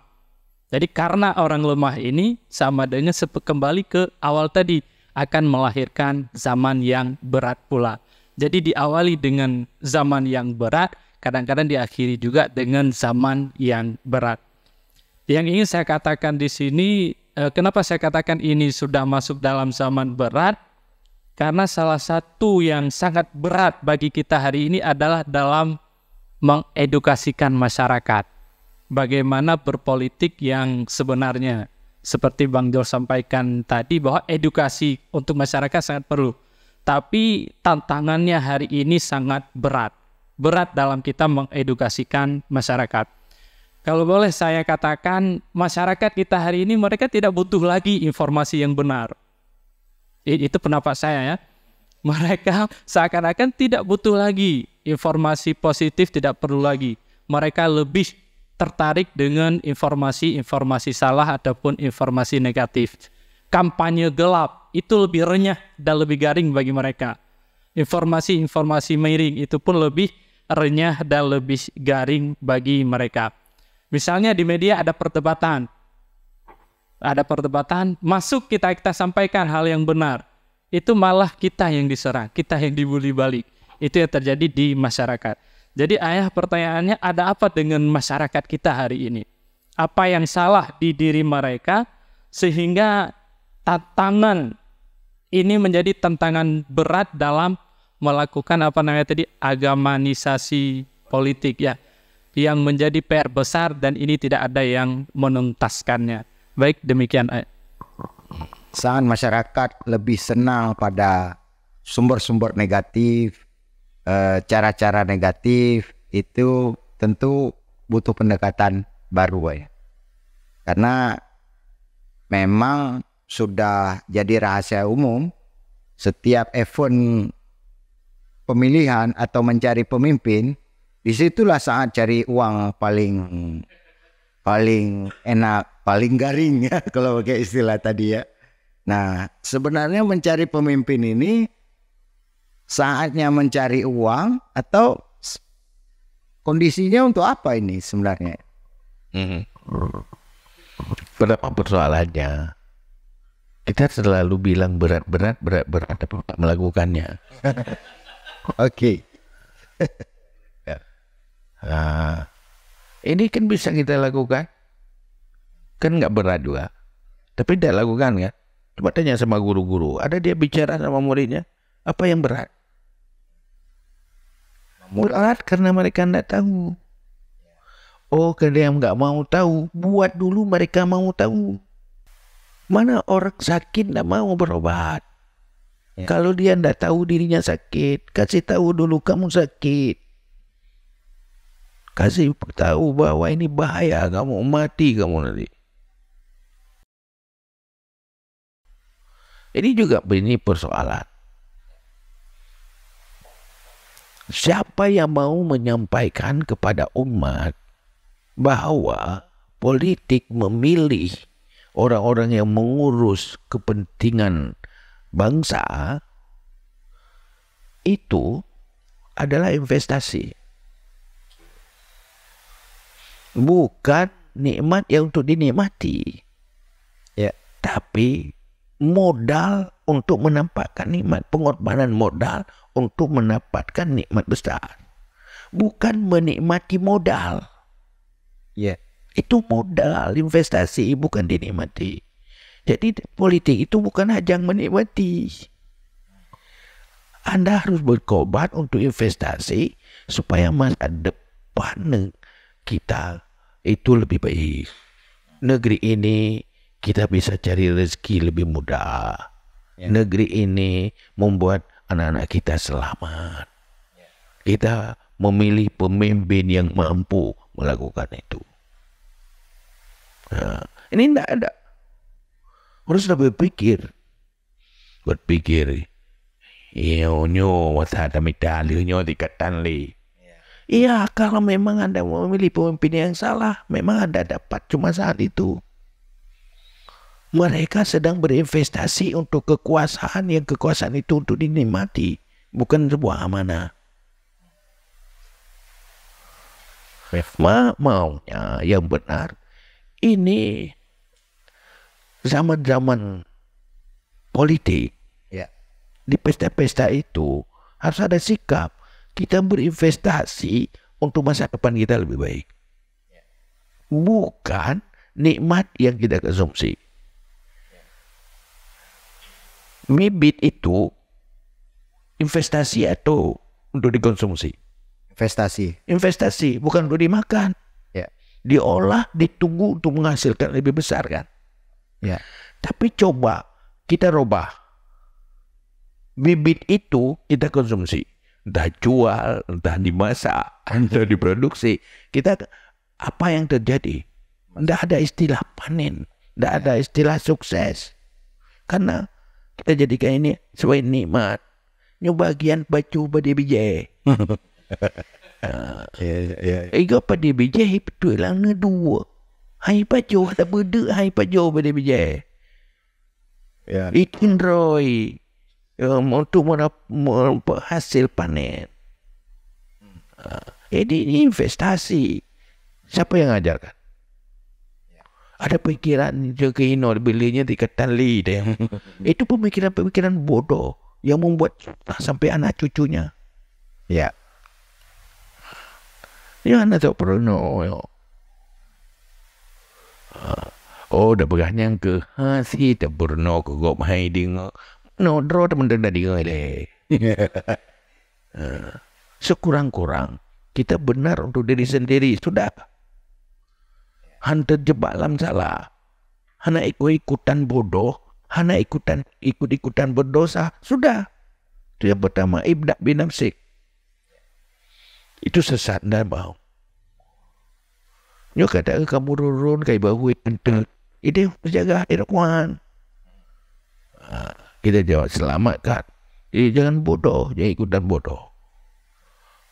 Jadi karena orang lemah ini sama dengan kembali ke awal tadi akan melahirkan zaman yang berat pula. Jadi diawali dengan zaman yang berat, kadang-kadang diakhiri juga dengan zaman yang berat. Yang ingin saya katakan di sini, eh, kenapa saya katakan ini sudah masuk dalam zaman berat? Karena salah satu yang sangat berat bagi kita hari ini adalah dalam mengedukasikan masyarakat bagaimana berpolitik yang sebenarnya seperti Bang Jor sampaikan tadi bahwa edukasi untuk masyarakat sangat perlu. Tapi tantangannya hari ini sangat berat. Berat dalam kita mengedukasikan masyarakat. Kalau boleh saya katakan, masyarakat kita hari ini mereka tidak butuh lagi informasi yang benar. Itu pendapat saya ya. Mereka seakan-akan tidak butuh lagi informasi positif, tidak perlu lagi. Mereka lebih tertarik dengan informasi-informasi salah ataupun informasi negatif. Kampanye gelap itu lebih renyah dan lebih garing bagi mereka. Informasi-informasi miring itu pun lebih renyah dan lebih garing bagi mereka. Misalnya di media ada perdebatan. Ada perdebatan, masuk kita kita sampaikan hal yang benar. Itu malah kita yang diserang, kita yang dibully balik. Itu yang terjadi di masyarakat. Jadi ayah pertanyaannya ada apa dengan masyarakat kita hari ini? Apa yang salah di diri mereka sehingga tantangan ini menjadi tantangan berat dalam melakukan apa namanya tadi agamanisasi politik ya yang menjadi PR besar dan ini tidak ada yang menuntaskannya. Baik demikian. Saat masyarakat lebih senang pada sumber-sumber negatif Eh, cara-cara e, negatif itu tentu butuh pendekatan baru ya. Karena memang sudah jadi rahasia umum setiap event pemilihan atau mencari pemimpin disitulah saat cari uang paling paling enak paling garing ya kalau pakai istilah tadi ya nah sebenarnya mencari pemimpin ini saatnya mencari uang atau kondisinya untuk apa ini sebenarnya? Hmm. Berapa persoalannya? Kita selalu bilang berat-berat, berat-berat, melakukannya. Oke. ya. nah, ini kan bisa kita lakukan. Kan nggak berat juga. Tapi tidak lakukan ya Coba tanya sama guru-guru. Ada dia bicara sama muridnya, apa yang berat? mulat karena mereka tidak tahu. Oh, karena yang nggak mau tahu, buat dulu mereka mau tahu. Mana orang sakit tidak mau berobat. Ya. Kalau dia tidak tahu dirinya sakit, kasih tahu dulu kamu sakit. Kasih tahu bahwa ini bahaya, kamu mati kamu nanti. Ini juga ini persoalan. Siapa yang mau menyampaikan kepada umat bahwa politik memilih orang-orang yang mengurus kepentingan bangsa itu adalah investasi. Bukan nikmat yang untuk dinikmati. Ya, tapi modal untuk menampakkan nikmat, pengorbanan modal untuk mendapatkan nikmat besar. Bukan menikmati modal. Ya, yeah. itu modal investasi bukan dinikmati. Jadi politik itu bukan hanya menikmati. Anda harus berkobat untuk investasi supaya masa depan kita itu lebih baik. Negeri ini kita bisa cari rezeki lebih mudah. Ya. Negeri ini membuat anak-anak kita selamat. Ya. Kita memilih pemimpin yang mampu melakukan itu. Nah, ini tidak ada. pikir, lebih pikir. Berpikir. Iyo iya, ada medali ya. Iya, kalau memang Anda memilih pemimpin yang salah, memang Anda dapat cuma saat itu mereka sedang berinvestasi untuk kekuasaan yang kekuasaan itu untuk dinikmati, bukan sebuah amanah. Refma maunya yang benar. Ini zaman-zaman politik, ya. di pesta-pesta itu harus ada sikap. Kita berinvestasi untuk masa depan kita lebih baik. Ya. Bukan nikmat yang kita konsumsi. Mibit itu investasi atau untuk dikonsumsi? Investasi. Investasi, bukan untuk dimakan. Ya. Diolah, ditunggu untuk menghasilkan lebih besar kan? Ya. Tapi coba kita robah. Bibit itu kita konsumsi. Entah jual, entah dimasak, entah diproduksi. Kita apa yang terjadi? Tidak ada istilah panen. Tidak ya. ada istilah sukses. Karena kita jadikan ini sebagai nikmat. Ini bagian baju pada ya, biji. Ya, ya. Ego pada biji, hai betul lah, ni dua. Hai baju, tak berdua, hai baju pada biji. Yeah. Ikin roi. Um, untuk merapak hasil panen. Uh, jadi ini investasi. Siapa yang ajarkan? ada pemikiran dia ke ino belinya di ketali dia. Eh. Itu pemikiran-pemikiran bodoh yang membuat sampai anak cucunya. Ya. Ni ya, anak tak perlu no. Oh, dah berani yang ke hasi tak perlu ke gop hai dingo. No, draw tak benda dah dingo le. Ha. Sekurang-kurang kita benar untuk diri sendiri sudah han terjebak dalam salah. Han nak ikut ikutan bodoh, han nak ikutan ikut ikutan berdosa, sudah. Itu yang pertama, ibda bin Amsik. Itu sesat dan bau. Dia kata, eh, kamu turun kayak bau itu. Ini menjaga Irwan. Ha, kita jawab, selamat kan? Jadi eh, jangan bodoh, jangan ikutan bodoh.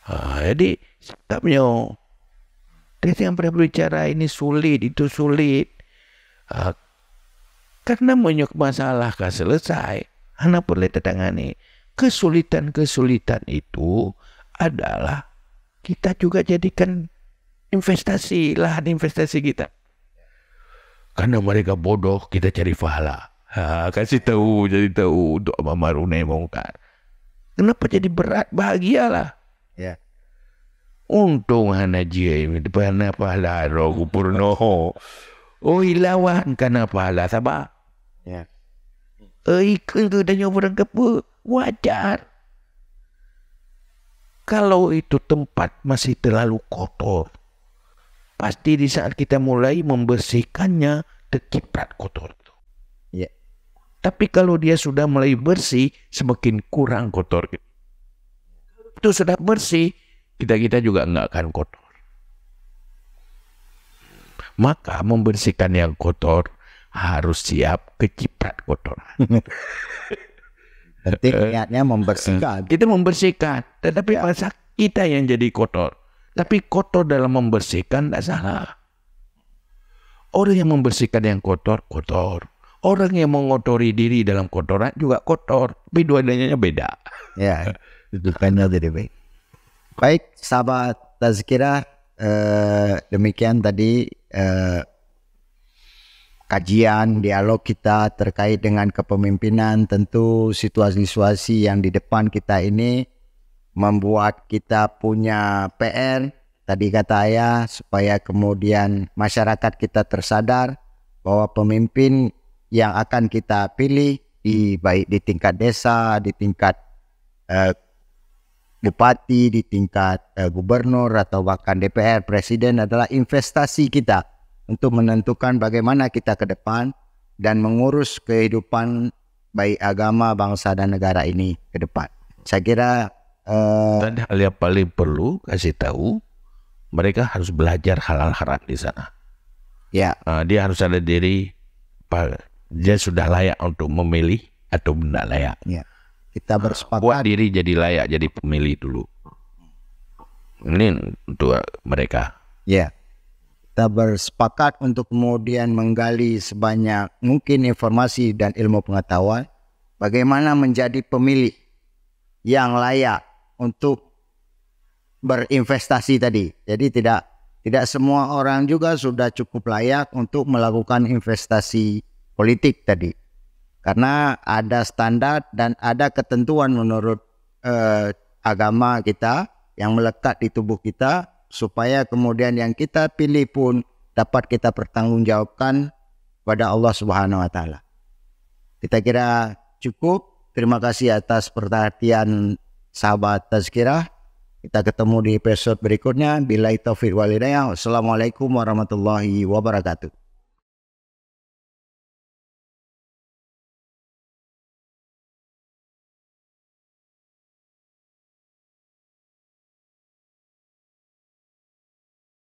Ha, jadi, sikapnya, Kita yang pernah berbicara ini sulit, itu sulit. Uh, karena banyak masalah kan selesai, anak boleh tetangani. Kesulitan-kesulitan itu adalah kita juga jadikan investasi, lahan investasi kita. Karena mereka bodoh, kita cari pahala. Ha, ah, kasih tahu, jadi tahu untuk Mama Rune Mongkar. Kenapa jadi berat? Bahagialah. Ya untunghanaje pana pahala rogu purnoho o oh, ilawan kana pahala sabak ya eh ikut tu danyo orang kepu wajar kalau itu tempat masih terlalu kotor pasti di saat kita mulai membersihkannya terciprat kotor itu. Ya. Tapi kalau dia sudah mulai bersih, semakin kurang kotor. Itu sudah bersih, kita-kita juga nggak akan kotor. Maka membersihkan yang kotor harus siap keciprat kotor. Berarti niatnya membersihkan. Kita membersihkan, tetapi ya. masa kita yang jadi kotor. Tapi kotor dalam membersihkan tidak salah. Orang yang membersihkan yang kotor, kotor. Orang yang mengotori diri dalam kotoran juga kotor. Tapi dua-duanya beda. Ya, itu kan jadi baik. Baik, sahabat Tazkira, eh, demikian tadi eh, kajian dialog kita terkait dengan kepemimpinan. Tentu situasi-situasi yang di depan kita ini membuat kita punya PR. Tadi kata ayah supaya kemudian masyarakat kita tersadar bahwa pemimpin yang akan kita pilih di baik di tingkat desa, di tingkat eh, bupati, di tingkat eh, gubernur atau bahkan DPR, presiden adalah investasi kita untuk menentukan bagaimana kita ke depan dan mengurus kehidupan baik agama, bangsa dan negara ini ke depan. Saya kira eh, dan hal yang paling perlu kasih tahu mereka harus belajar halal haram di sana. Ya. Uh, dia harus ada diri dia sudah layak untuk memilih atau tidak layak. Ya kita ah, bersepakat buat diri jadi layak jadi pemilih dulu ini untuk mereka ya kita bersepakat untuk kemudian menggali sebanyak mungkin informasi dan ilmu pengetahuan bagaimana menjadi pemilih yang layak untuk berinvestasi tadi jadi tidak tidak semua orang juga sudah cukup layak untuk melakukan investasi politik tadi karena ada standar dan ada ketentuan menurut eh, agama kita yang melekat di tubuh kita supaya kemudian yang kita pilih pun dapat kita pertanggungjawabkan pada Allah Subhanahu wa taala. Kita kira cukup. Terima kasih atas perhatian sahabat Tazkirah. Kita ketemu di episode berikutnya. Bila itu wal Assalamualaikum warahmatullahi wabarakatuh.